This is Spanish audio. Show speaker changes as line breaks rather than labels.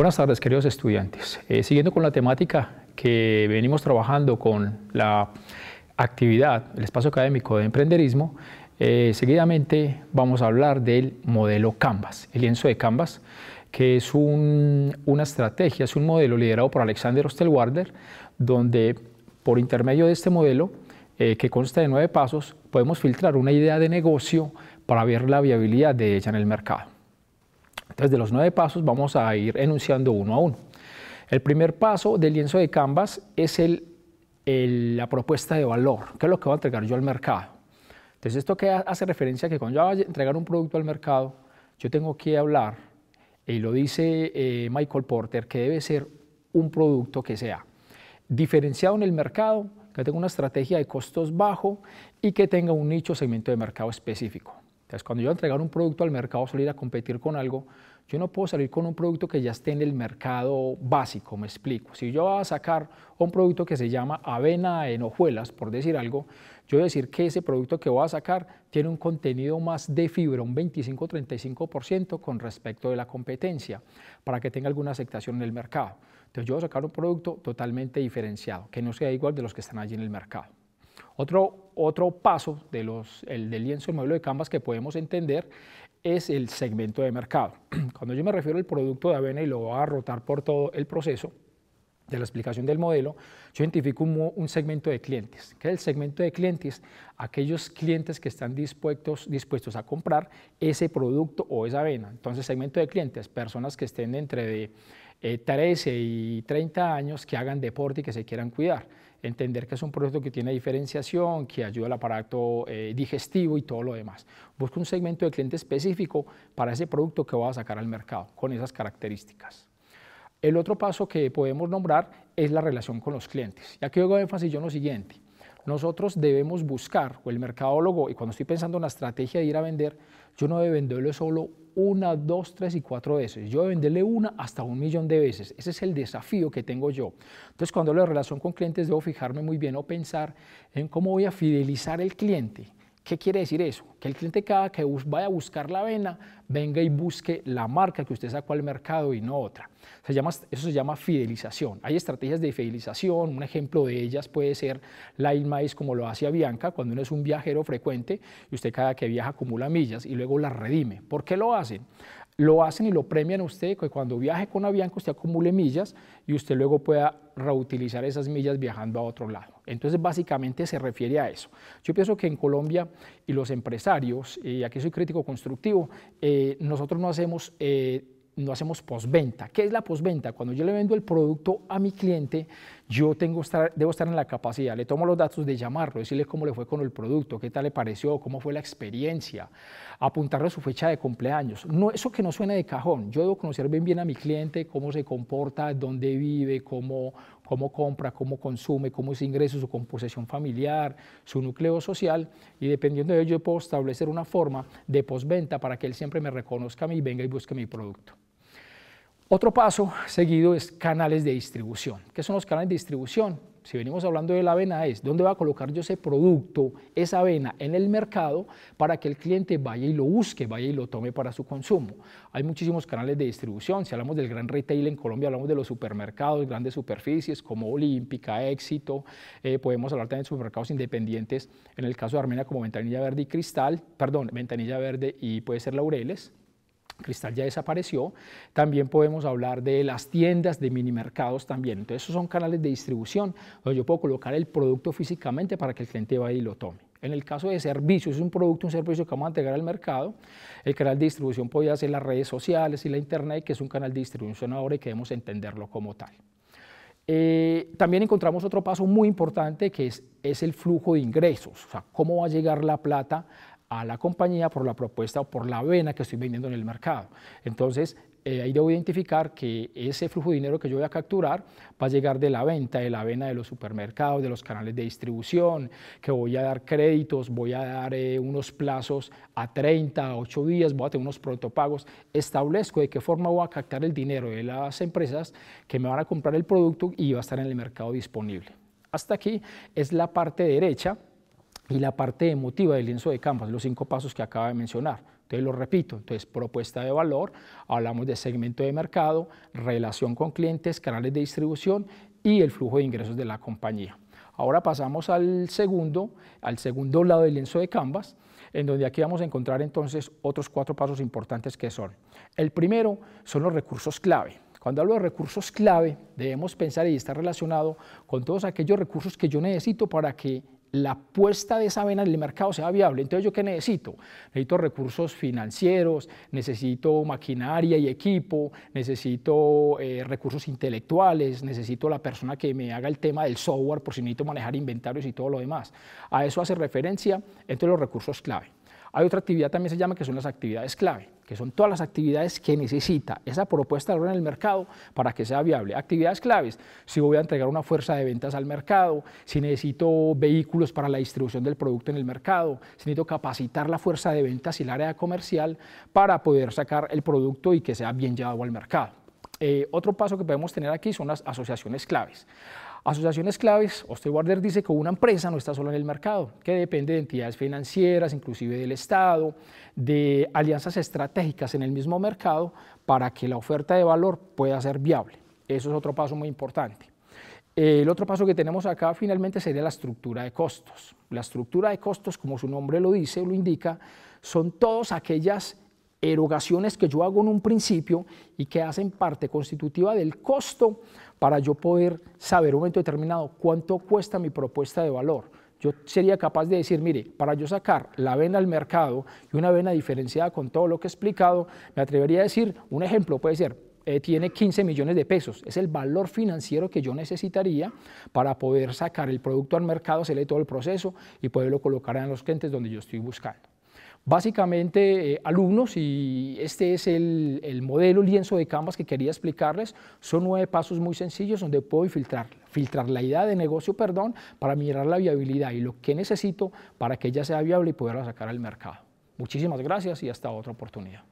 Buenas tardes, queridos estudiantes. Eh, siguiendo con la temática que venimos trabajando con la actividad, el espacio académico de emprenderismo, eh, seguidamente vamos a hablar del modelo Canvas, el lienzo de Canvas, que es una estrategia, es un modelo liderado por Alexander Ostelwarder, donde por intermedio de este modelo, eh, que consta de nueve pasos, podemos filtrar una idea de negocio para ver la viabilidad de ella en el mercado. Entonces, de los nueve pasos vamos a ir enunciando uno a uno. El primer paso del lienzo de Canvas es la propuesta de valor, que es lo que voy a entregar yo al mercado. Entonces, esto que hace referencia a que cuando yo voy a entregar un producto al mercado, yo tengo que hablar, y lo dice eh, Michael Porter, que debe ser un producto que sea diferenciado en el mercado, que tenga una estrategia de costos bajo y que tenga un nicho segmento de mercado específico. Entonces, cuando yo voy a entregar un producto al mercado, salir a competir con algo, yo no puedo salir con un producto que ya esté en el mercado básico, me explico. Si yo voy a sacar un producto que se llama avena en hojuelas, por decir algo, yo voy a decir que ese producto que voy a sacar tiene un contenido más de fibra, un 25-35% con respecto de la competencia, para que tenga alguna aceptación en el mercado. Entonces yo voy a sacar un producto totalmente diferenciado, que no sea igual de los que están allí en el mercado. Otro, otro paso de los, el, del lienzo del modelo de Canvas que podemos entender es el segmento de mercado. Cuando yo me refiero al producto de avena y lo voy a rotar por todo el proceso de la explicación del modelo, yo identifico un, un segmento de clientes. que es el segmento de clientes? Aquellos clientes que están dispuestos, dispuestos a comprar ese producto o esa avena. Entonces, segmento de clientes, personas que estén entre de 13 eh, y 30 años que hagan deporte y que se quieran cuidar. Entender que es un producto que tiene diferenciación, que ayuda al aparato eh, digestivo y todo lo demás. Busca un segmento de cliente específico para ese producto que va a sacar al mercado con esas características. El otro paso que podemos nombrar es la relación con los clientes. Y aquí hago énfasis yo en lo siguiente. Nosotros debemos buscar, o el mercadólogo, y cuando estoy pensando en la estrategia de ir a vender, yo no debo venderle solo una, dos, tres y cuatro veces. Yo debo venderle una hasta un millón de veces. Ese es el desafío que tengo yo. Entonces, cuando hablo de relación con clientes, debo fijarme muy bien o pensar en cómo voy a fidelizar el cliente ¿Qué quiere decir eso? Que el cliente cada que vaya a buscar la avena, venga y busque la marca que usted sacó al mercado y no otra. eso se llama fidelización. Hay estrategias de fidelización, un ejemplo de ellas puede ser la Maíz como lo hace Bianca, cuando uno es un viajero frecuente y usted cada que viaja acumula millas y luego las redime. ¿Por qué lo hacen? lo hacen y lo premian a usted, que cuando viaje con Avianca usted acumule millas y usted luego pueda reutilizar esas millas viajando a otro lado. Entonces, básicamente se refiere a eso. Yo pienso que en Colombia y los empresarios, eh, y aquí soy crítico constructivo, eh, nosotros no hacemos... Eh, no hacemos postventa. ¿Qué es la postventa? Cuando yo le vendo el producto a mi cliente, yo tengo estar, debo estar en la capacidad, le tomo los datos de llamarlo, decirle cómo le fue con el producto, qué tal le pareció, cómo fue la experiencia, apuntarle su fecha de cumpleaños. No, eso que no suena de cajón, yo debo conocer bien bien a mi cliente, cómo se comporta, dónde vive, cómo, cómo compra, cómo consume, cómo es ingreso, su composición familiar, su núcleo social, y dependiendo de ello puedo establecer una forma de postventa para que él siempre me reconozca a mí, venga y busque mi producto. Otro paso seguido es canales de distribución. ¿Qué son los canales de distribución? si venimos hablando de la avena, es dónde va a colocar yo ese producto, esa avena, en el mercado para que el cliente vaya y lo busque, vaya y lo tome para su consumo. Hay muchísimos canales de distribución, si hablamos del gran retail en Colombia, hablamos de los supermercados, grandes superficies como Olímpica, Éxito, eh, podemos hablar también de supermercados independientes, en el caso de Armenia como Ventanilla Verde y Cristal, perdón, Ventanilla Verde y puede ser Laureles, Cristal ya desapareció. También podemos hablar de las tiendas de mini mercados también. Entonces, esos son canales de distribución donde yo puedo colocar el producto físicamente para que el cliente vaya y lo tome. En el caso de servicios, es un producto, un servicio que vamos a entregar al mercado, el canal de distribución podría ser las redes sociales y la internet, que es un canal de distribución ahora y queremos entenderlo como tal. Eh, también encontramos otro paso muy importante que es, es el flujo de ingresos, o sea, cómo va a llegar la plata a la compañía por la propuesta o por la avena que estoy vendiendo en el mercado. Entonces, eh, ahí debo identificar que ese flujo de dinero que yo voy a capturar va a llegar de la venta, de la avena de los supermercados, de los canales de distribución, que voy a dar créditos, voy a dar eh, unos plazos a 30, a 8 días, voy a tener unos protopagos. Establezco de qué forma voy a captar el dinero de las empresas que me van a comprar el producto y va a estar en el mercado disponible. Hasta aquí es la parte derecha y la parte emotiva del lienzo de Canvas, los cinco pasos que acaba de mencionar. Entonces lo repito, entonces propuesta de valor, hablamos de segmento de mercado, relación con clientes, canales de distribución y el flujo de ingresos de la compañía. Ahora pasamos al segundo, al segundo lado del lienzo de Canvas, en donde aquí vamos a encontrar entonces otros cuatro pasos importantes que son. El primero son los recursos clave. Cuando hablo de recursos clave, debemos pensar y estar relacionado con todos aquellos recursos que yo necesito para que la puesta de esa vena en el mercado sea viable. Entonces, ¿yo qué necesito? Necesito recursos financieros, necesito maquinaria y equipo, necesito eh, recursos intelectuales, necesito la persona que me haga el tema del software por si necesito manejar inventarios y todo lo demás. A eso hace referencia, entonces los recursos clave. Hay otra actividad también se llama que son las actividades clave, que son todas las actividades que necesita esa propuesta de valor en el mercado para que sea viable. Actividades claves, si voy a entregar una fuerza de ventas al mercado, si necesito vehículos para la distribución del producto en el mercado, si necesito capacitar la fuerza de ventas y el área comercial para poder sacar el producto y que sea bien llevado al mercado. Eh, otro paso que podemos tener aquí son las asociaciones claves. Asociaciones claves, Osterwarder dice que una empresa no está solo en el mercado, que depende de entidades financieras, inclusive del Estado, de alianzas estratégicas en el mismo mercado para que la oferta de valor pueda ser viable. Eso es otro paso muy importante. El otro paso que tenemos acá finalmente sería la estructura de costos. La estructura de costos, como su nombre lo dice, lo indica, son todos aquellas erogaciones que yo hago en un principio y que hacen parte constitutiva del costo para yo poder saber en un momento determinado cuánto cuesta mi propuesta de valor. Yo sería capaz de decir, mire, para yo sacar la vena al mercado y una vena diferenciada con todo lo que he explicado, me atrevería a decir, un ejemplo puede ser, eh, tiene 15 millones de pesos, es el valor financiero que yo necesitaría para poder sacar el producto al mercado, hacerle todo el proceso y poderlo colocar en los clientes donde yo estoy buscando. Básicamente, eh, alumnos, y este es el, el, modelo lienzo de Canvas que quería explicarles, son nueve pasos muy sencillos donde puedo filtrar, la idea de negocio, perdón, para mirar la viabilidad y lo que necesito para que ella sea viable y poderla sacar al mercado. Muchísimas gracias y hasta otra oportunidad.